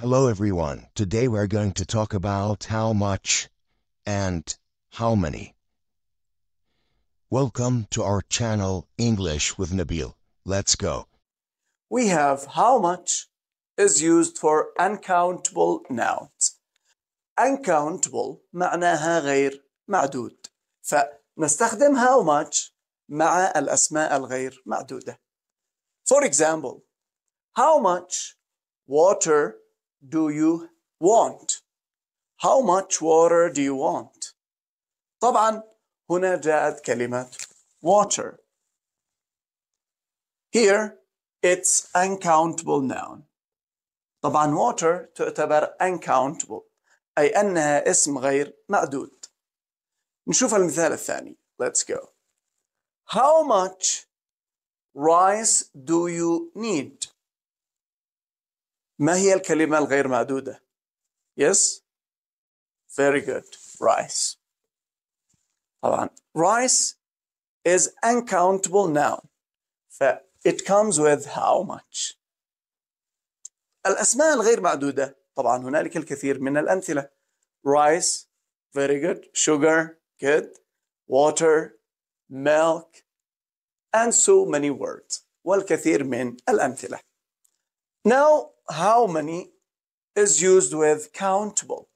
Hello everyone. Today we're going to talk about how much and how many. Welcome to our channel English with Nabil. Let's go. We have how much is used for uncountable nouns. Uncountable معناها غير معدود. فنستخدم how much مع الأسماء الغير معدودة. For example, how much water do you want how much water do you want طبعا هنا جاءت كلمة water here it's uncountable noun طبعا water تعتبر uncountable أي أنها اسم غير معدود نشوف المثال الثاني let's go how much rice do you need ما هي الكلمة الغير معدودة؟ Yes? Very good. Rice. طبعا rice is uncountable noun. ف it comes with how much. الأسماء الغير معدودة طبعا هنالك الكثير من الأمثلة. Rice, very good. Sugar, good. Water, milk, and so many words. والكثير من الأمثلة. Now, how many is used with countable.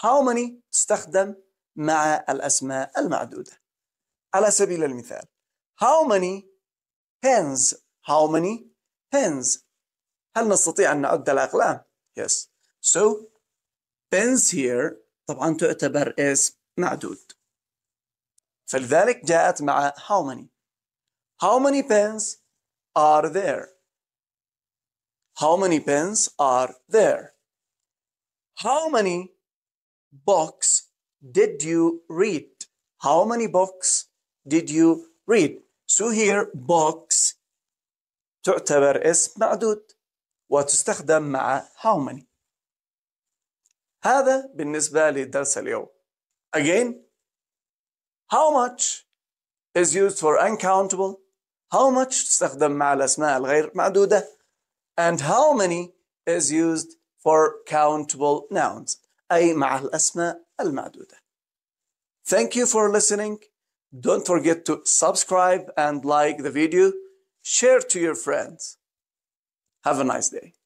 How many استخدم مع الأسماء المعدودة. على سبيل المثال How many pens? How many pens? هل نستطيع أن نعد الأقلام؟ Yes. So, pens here طبعا تعتبر اسم معدود. فلذلك جاءت مع how many. How many pens are there? How many pens are there? How many books did you read? How many books did you read? So here books تعتبر اسم معدود وتستخدم مع how many هذا بالنسبة للدرس اليوم Again How much is used for uncountable How much تستخدم مع الأسماء الغير معدودة and how many is used for countable nouns أي مع الأسماء المعدودة Thank you for listening. Don't forget to subscribe and like the video. Share to your friends. Have a nice day.